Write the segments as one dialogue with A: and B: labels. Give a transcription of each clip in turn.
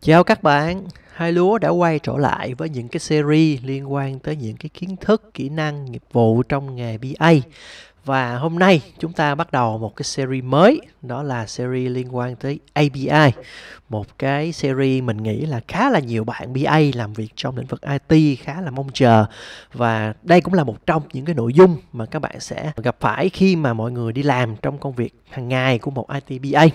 A: Chào các bạn hai lúa đã quay trở lại với những cái series liên quan tới những cái kiến thức kỹ năng nghiệp vụ trong nghề ba và hôm nay chúng ta bắt đầu một cái series mới đó là series liên quan tới ABI một cái series mình nghĩ là khá là nhiều bạn BA làm việc trong lĩnh vực IT khá là mong chờ và đây cũng là một trong những cái nội dung mà các bạn sẽ gặp phải khi mà mọi người đi làm trong công việc hàng ngày của một IT BA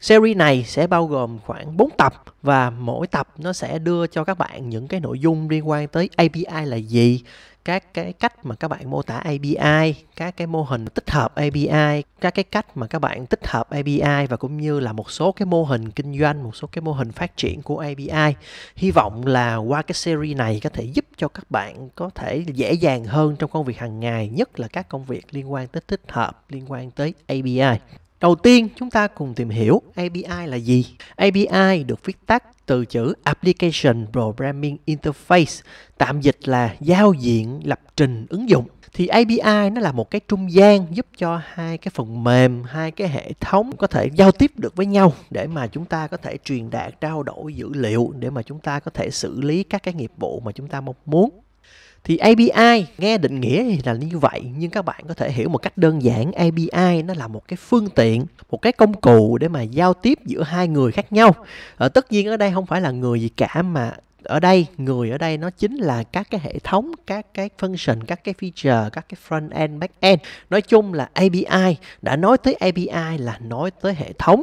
A: Series này sẽ bao gồm khoảng 4 tập và mỗi tập nó sẽ đưa cho các bạn những cái nội dung liên quan tới API là gì, các cái cách mà các bạn mô tả API, các cái mô hình tích hợp API, các cái cách mà các bạn tích hợp API và cũng như là một số cái mô hình kinh doanh, một số cái mô hình phát triển của API. Hy vọng là qua cái series này có thể giúp cho các bạn có thể dễ dàng hơn trong công việc hàng ngày, nhất là các công việc liên quan tới tích hợp, liên quan tới API. Đầu tiên chúng ta cùng tìm hiểu ABI là gì. ABI được viết tắt từ chữ Application Programming Interface, tạm dịch là giao diện lập trình ứng dụng. Thì ABI nó là một cái trung gian giúp cho hai cái phần mềm, hai cái hệ thống có thể giao tiếp được với nhau để mà chúng ta có thể truyền đạt, trao đổi dữ liệu để mà chúng ta có thể xử lý các cái nghiệp vụ mà chúng ta mong muốn thì ABI nghe định nghĩa thì là như vậy nhưng các bạn có thể hiểu một cách đơn giản ABI nó là một cái phương tiện một cái công cụ để mà giao tiếp giữa hai người khác nhau ở ờ, tất nhiên ở đây không phải là người gì cả mà ở đây người ở đây nó chính là các cái hệ thống các cái function các cái feature các cái front end back end nói chung là API đã nói tới API là nói tới hệ thống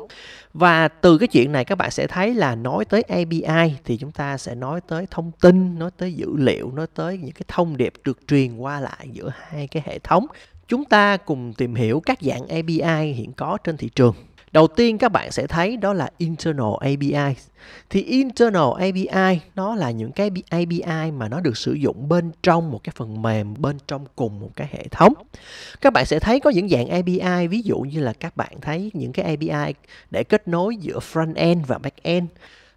A: và từ cái chuyện này các bạn sẽ thấy là nói tới API thì chúng ta sẽ nói tới thông tin nói tới dữ liệu nói tới những cái thông điệp được truyền qua lại giữa hai cái hệ thống chúng ta cùng tìm hiểu các dạng API hiện có trên thị trường Đầu tiên các bạn sẽ thấy đó là internal API. Thì internal API nó là những cái API mà nó được sử dụng bên trong một cái phần mềm, bên trong cùng một cái hệ thống. Các bạn sẽ thấy có những dạng API ví dụ như là các bạn thấy những cái API để kết nối giữa front end và back end.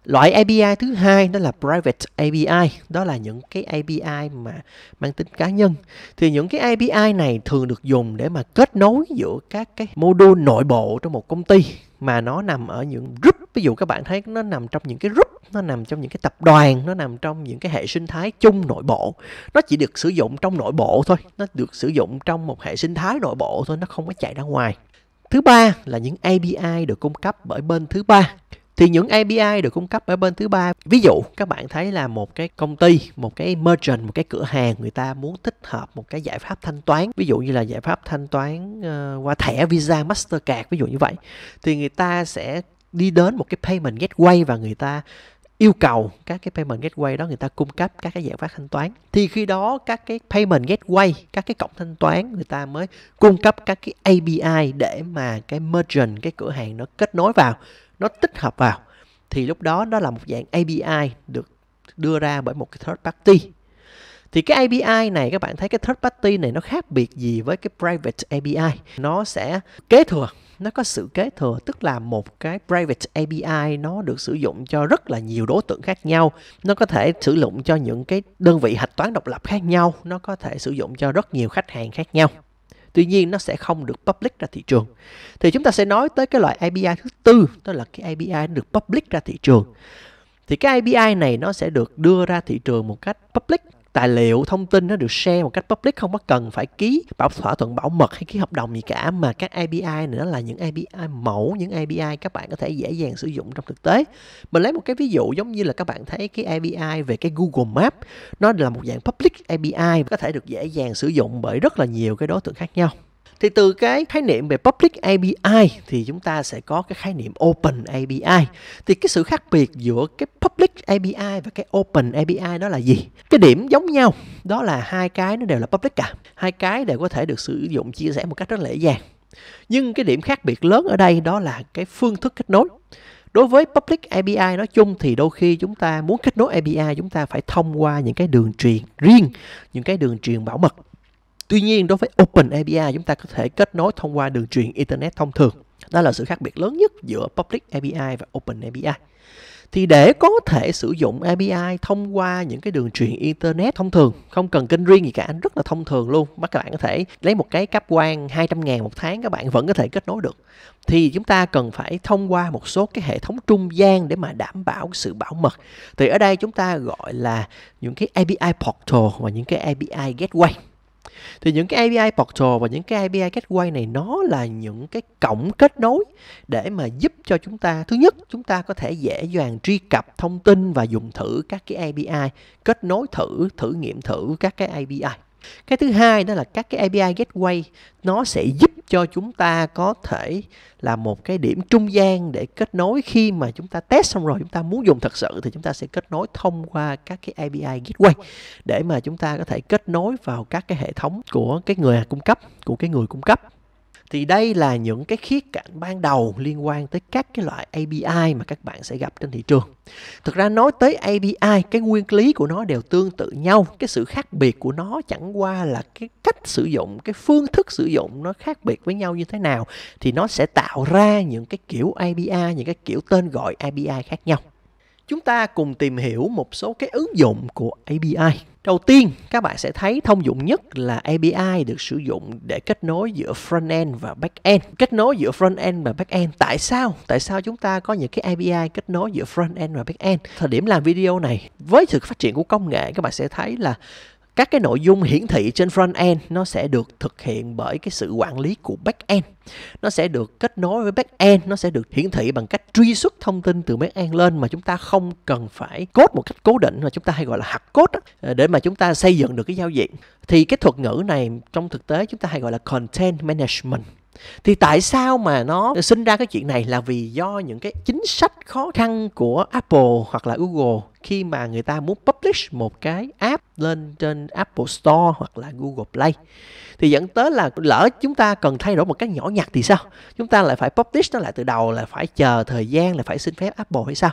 A: Loại API thứ hai đó là private API, đó là những cái API mà mang tính cá nhân. Thì những cái API này thường được dùng để mà kết nối giữa các cái module nội bộ trong một công ty mà nó nằm ở những group ví dụ các bạn thấy nó nằm trong những cái group nó nằm trong những cái tập đoàn nó nằm trong những cái hệ sinh thái chung nội bộ nó chỉ được sử dụng trong nội bộ thôi nó được sử dụng trong một hệ sinh thái nội bộ thôi nó không có chạy ra ngoài thứ ba là những api được cung cấp bởi bên thứ ba thì những API được cung cấp ở bên thứ ba ví dụ các bạn thấy là một cái công ty một cái merchant một cái cửa hàng người ta muốn tích hợp một cái giải pháp thanh toán ví dụ như là giải pháp thanh toán uh, qua thẻ Visa Mastercard ví dụ như vậy thì người ta sẽ đi đến một cái payment gateway và người ta yêu cầu các cái payment gateway đó người ta cung cấp các cái giải pháp thanh toán thì khi đó các cái payment gateway các cái cổng thanh toán người ta mới cung cấp các cái API để mà cái merchant cái cửa hàng nó kết nối vào nó tích hợp vào thì lúc đó nó là một dạng API được đưa ra bởi một cái third party thì cái API này các bạn thấy cái third party này nó khác biệt gì với cái private API nó sẽ kế thừa nó có sự kế thừa tức là một cái private API nó được sử dụng cho rất là nhiều đối tượng khác nhau nó có thể sử dụng cho những cái đơn vị hạch toán độc lập khác nhau nó có thể sử dụng cho rất nhiều khách hàng khác nhau tuy nhiên nó sẽ không được public ra thị trường thì chúng ta sẽ nói tới cái loại API thứ tư đó là cái API được public ra thị trường thì cái API này nó sẽ được đưa ra thị trường một cách public tài liệu thông tin nó được share một cách public không có cần phải ký bảo thỏa thuận bảo mật hay ký hợp đồng gì cả mà các API nữa là những API mẫu những API các bạn có thể dễ dàng sử dụng trong thực tế mình lấy một cái ví dụ giống như là các bạn thấy cái API về cái Google Map nó là một dạng public API có thể được dễ dàng sử dụng bởi rất là nhiều cái đối tượng khác nhau thì từ cái khái niệm về public API thì chúng ta sẽ có cái khái niệm open API à. thì cái sự khác biệt giữa cái public API và cái open API đó là gì cái điểm giống nhau đó là hai cái nó đều là public cả à. hai cái đều có thể được sử dụng chia sẻ một cách rất dễ dàng nhưng cái điểm khác biệt lớn ở đây đó là cái phương thức kết nối đối với public API nói chung thì đôi khi chúng ta muốn kết nối API chúng ta phải thông qua những cái đường truyền riêng những cái đường truyền bảo mật Tuy nhiên đối với Open API chúng ta có thể kết nối thông qua đường truyền Internet thông thường. Đó là sự khác biệt lớn nhất giữa Public API và Open API. Thì để có thể sử dụng API thông qua những cái đường truyền Internet thông thường, không cần kênh riêng gì cả, rất là thông thường luôn. Các bạn có thể lấy một cái cáp quang 200 ngàn một tháng các bạn vẫn có thể kết nối được. Thì chúng ta cần phải thông qua một số cái hệ thống trung gian để mà đảm bảo sự bảo mật. Thì ở đây chúng ta gọi là những cái API Portal và những cái API Gateway thì những cái API portal và những cái API gateway này nó là những cái cổng kết nối để mà giúp cho chúng ta thứ nhất chúng ta có thể dễ dàng truy cập thông tin và dùng thử các cái API kết nối thử thử nghiệm thử các cái API cái thứ hai đó là các cái API gateway nó sẽ giúp cho chúng ta có thể là một cái điểm trung gian để kết nối khi mà chúng ta test xong rồi chúng ta muốn dùng thật sự thì chúng ta sẽ kết nối thông qua các cái API gateway để mà chúng ta có thể kết nối vào các cái hệ thống của cái người cung cấp của cái người cung cấp thì đây là những cái khía cạnh ban đầu liên quan tới các cái loại API mà các bạn sẽ gặp trên thị trường. Thực ra nói tới API, cái nguyên lý của nó đều tương tự nhau. Cái sự khác biệt của nó chẳng qua là cái cách sử dụng, cái phương thức sử dụng nó khác biệt với nhau như thế nào. Thì nó sẽ tạo ra những cái kiểu API, những cái kiểu tên gọi API khác nhau chúng ta cùng tìm hiểu một số cái ứng dụng của ABI Đầu tiên, các bạn sẽ thấy thông dụng nhất là ABI được sử dụng để kết nối giữa front-end và back-end. Kết nối giữa front-end và back-end. Tại sao? Tại sao chúng ta có những cái ABI kết nối giữa front-end và back-end? Thời điểm làm video này, với sự phát triển của công nghệ, các bạn sẽ thấy là các cái nội dung hiển thị trên front end nó sẽ được thực hiện bởi cái sự quản lý của back end nó sẽ được kết nối với back end nó sẽ được hiển thị bằng cách truy xuất thông tin từ back end lên mà chúng ta không cần phải cốt một cách cố định mà chúng ta hay gọi là hạt code đó, ờ, để mà chúng ta xây dựng được cái giao diện thì cái thuật ngữ này trong thực tế chúng ta hay gọi là content management thì tại sao mà nó sinh ra cái chuyện này là vì do những cái chính sách khó khăn của Apple hoặc là Google khi mà người ta muốn publish một cái app lên trên Apple Store hoặc là Google Play thì dẫn tới là lỡ chúng ta cần thay đổi một cách nhỏ nhặt thì sao chúng ta lại phải publish nó lại từ đầu là phải chờ thời gian là phải xin phép Apple hay sao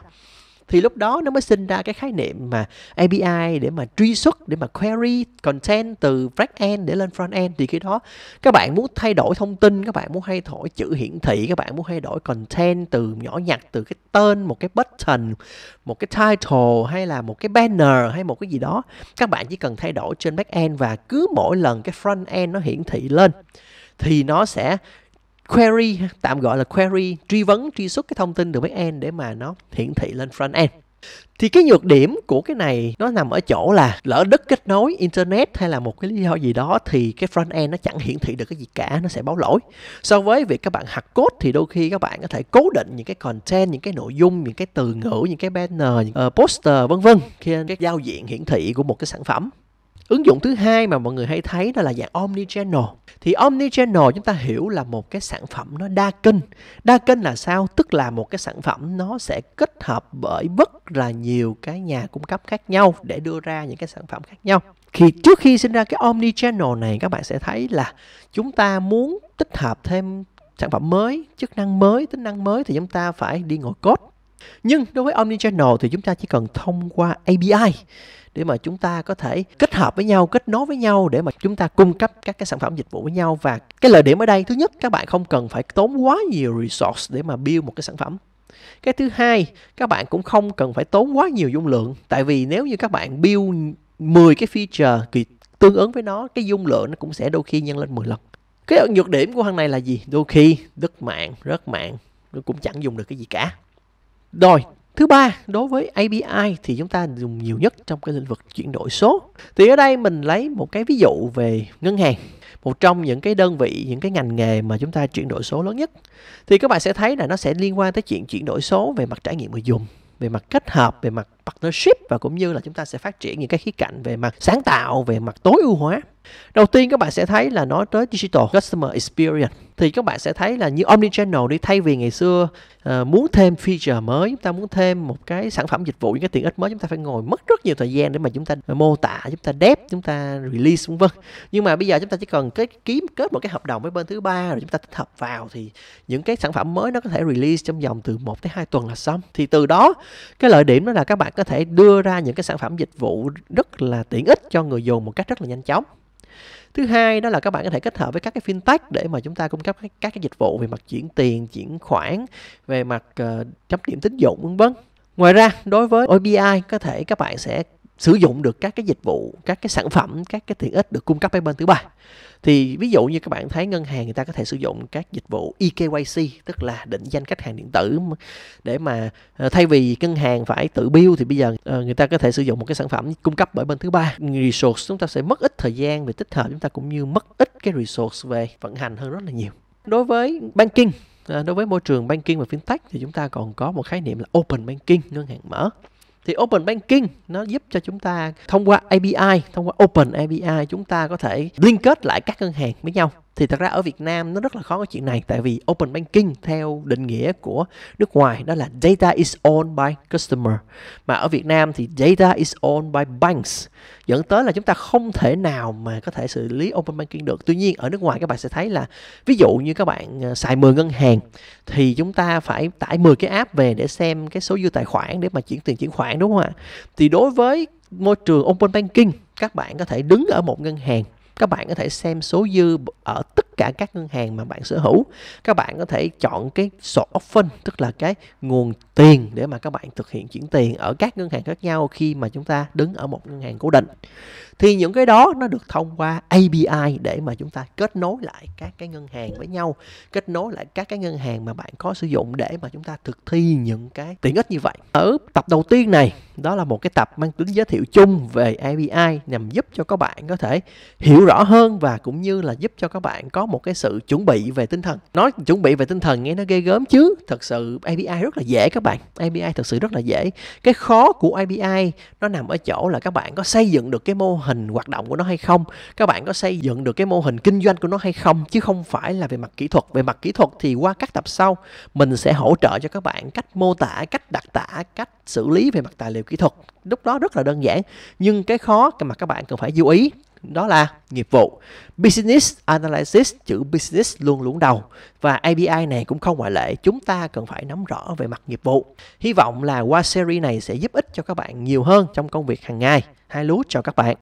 A: thì lúc đó nó mới sinh ra cái khái niệm mà API để mà truy xuất để mà query content từ back end để lên front end thì khi đó các bạn muốn thay đổi thông tin các bạn muốn thay đổi chữ hiển thị các bạn muốn thay đổi content từ nhỏ nhặt từ cái tên một cái button một cái title hay là một cái banner hay một cái gì đó các bạn chỉ cần thay đổi trên back end và cứ mỗi lần cái front end nó hiển thị lên thì nó sẽ query tạm gọi là query truy vấn truy xuất cái thông tin từ backend để mà nó hiển thị lên front end thì cái nhược điểm của cái này nó nằm ở chỗ là lỡ đứt kết nối internet hay là một cái lý do gì đó thì cái front end nó chẳng hiển thị được cái gì cả nó sẽ báo lỗi so với việc các bạn hạt cốt thì đôi khi các bạn có thể cố định những cái content những cái nội dung những cái từ ngữ những cái banner những ờ, poster vân vân khi cái giao diện hiển thị của một cái sản phẩm Ứng dụng thứ hai mà mọi người hay thấy đó là dạng omnichannel. Thì omnichannel chúng ta hiểu là một cái sản phẩm nó đa kênh. Đa kênh là sao? Tức là một cái sản phẩm nó sẽ kết hợp bởi rất là nhiều cái nhà cung cấp khác nhau để đưa ra những cái sản phẩm khác nhau. Khi trước khi sinh ra cái omnichannel này các bạn sẽ thấy là chúng ta muốn tích hợp thêm sản phẩm mới, chức năng mới, tính năng mới thì chúng ta phải đi ngồi code nhưng đối với Omnichannel thì chúng ta chỉ cần thông qua API để mà chúng ta có thể kết hợp với nhau, kết nối với nhau để mà chúng ta cung cấp các cái sản phẩm dịch vụ với nhau và cái lợi điểm ở đây thứ nhất các bạn không cần phải tốn quá nhiều resource để mà build một cái sản phẩm. Cái thứ hai, các bạn cũng không cần phải tốn quá nhiều dung lượng tại vì nếu như các bạn build 10 cái feature thì tương ứng với nó cái dung lượng nó cũng sẽ đôi khi nhân lên 10 lần. Cái nhược điểm của thằng này là gì? Đôi khi đứt mạng, rớt mạng, nó cũng chẳng dùng được cái gì cả. Rồi, thứ ba, đối với ABI thì chúng ta dùng nhiều nhất trong cái lĩnh vực chuyển đổi số. Thì ở đây mình lấy một cái ví dụ về ngân hàng một trong những cái đơn vị những cái ngành nghề mà chúng ta chuyển đổi số lớn nhất thì các bạn sẽ thấy là nó sẽ liên quan tới chuyện chuyển đổi số về mặt trải nghiệm người dùng về mặt kết hợp về mặt partnership và cũng như là chúng ta sẽ phát triển những cái khía cạnh về mặt sáng tạo về mặt tối ưu hóa đầu tiên các bạn sẽ thấy là nói tới digital customer experience thì các bạn sẽ thấy là như omnichannel đi thay vì ngày xưa uh, muốn thêm feature mới chúng ta muốn thêm một cái sản phẩm dịch vụ những cái tiện ích mới chúng ta phải ngồi mất rất nhiều thời gian để mà chúng ta mô tả chúng ta đép chúng ta release vân vân nhưng mà bây giờ chúng ta chỉ cần cái kiếm kết một cái hợp đồng với bên thứ ba rồi chúng ta tích hợp vào thì những cái sản phẩm mới nó có thể release trong vòng từ 1 tới 2 tuần là xong thì từ đó cái lợi điểm đó là các bạn có thể đưa ra những cái sản phẩm dịch vụ rất là tiện ích cho người dùng một cách rất là nhanh chóng thứ hai đó là các bạn có thể kết hợp với các cái fintech để mà chúng ta cung cấp các, các cái dịch vụ về mặt chuyển tiền chuyển khoản về mặt uh, chấm điểm tín dụng vân vân ngoài ra đối với OBI có thể các bạn sẽ sử dụng được các cái dịch vụ các cái sản phẩm các cái tiện ích được cung cấp bởi bên thứ ba thì ví dụ như các bạn thấy ngân hàng người ta có thể sử dụng các dịch vụ EKYC tức là định danh khách hàng điện tử để mà ờ, thay vì ngân hàng phải tự bill thì bây giờ ờ, người ta có thể sử dụng một cái sản phẩm cung cấp bởi bên thứ ba resource chúng ta sẽ mất ít thời gian về tích hợp chúng ta cũng như mất ít cái resource về vận hành hơn rất là nhiều đối với banking ờ, đối với môi trường banking và fintech thì chúng ta còn có một khái niệm là open banking ngân hàng mở thì Open Banking nó giúp cho chúng ta thông qua API, thông qua Open API chúng ta có thể liên kết lại các ngân hàng với nhau thì thật ra ở Việt Nam nó rất là khó cái chuyện này tại vì open banking theo định nghĩa của nước ngoài đó là data is owned by customer mà ở Việt Nam thì data is owned by banks dẫn tới là chúng ta không thể nào mà có thể xử lý open banking được tuy nhiên ở nước ngoài các bạn sẽ thấy là ví dụ như các bạn ờ, xài 10 ngân hàng thì chúng ta phải tải 10 cái app về để xem cái số dư tài khoản để mà chuyển tiền chuyển khoản đúng không ạ thì đối với môi trường open banking các bạn có thể đứng ở một ngân hàng các bạn có thể xem số dư ở tất cả các ngân hàng mà bạn sở hữu các bạn có thể chọn cái sổ phân tức là cái nguồn tiền để mà các bạn thực hiện chuyển tiền ở các ngân hàng khác nhau khi mà chúng ta đứng ở một ngân hàng cố định thì những cái đó nó được thông qua API để mà chúng ta kết nối lại các cái ngân hàng với nhau kết nối lại các cái ngân hàng mà bạn có sử dụng để mà chúng ta thực thi những cái tiện ích như vậy ở tập đầu tiên này đó là một cái tập mang tính giới thiệu chung về API nhằm giúp cho các bạn có thể hiểu rõ hơn và cũng như là giúp cho các bạn có một cái sự chuẩn bị về tinh thần nói chuẩn bị về tinh thần nghe nó ghê gớm chứ thật sự API rất là dễ các bạn bạn API thực sự rất là dễ cái khó của ABI nó nằm ở chỗ là các bạn có xây dựng được cái mô hình hoạt động của nó hay không các bạn có xây dựng được cái mô hình kinh doanh của nó hay không chứ không phải là về mặt kỹ thuật về mặt kỹ thuật thì qua các tập sau mình sẽ hỗ trợ cho các bạn cách mô tả cách đặt tả cách xử lý về mặt tài liệu kỹ thuật lúc đó rất là đơn giản nhưng cái khó mà các bạn cần phải lưu ý đó là nghiệp vụ. Business Analysis, chữ Business luôn luôn đầu và abi này cũng không ngoại lệ, chúng ta cần phải nắm rõ về mặt nghiệp vụ. Hy vọng là qua series này sẽ giúp ích cho các bạn nhiều hơn trong công việc hàng ngày. Hai lúa cho các bạn.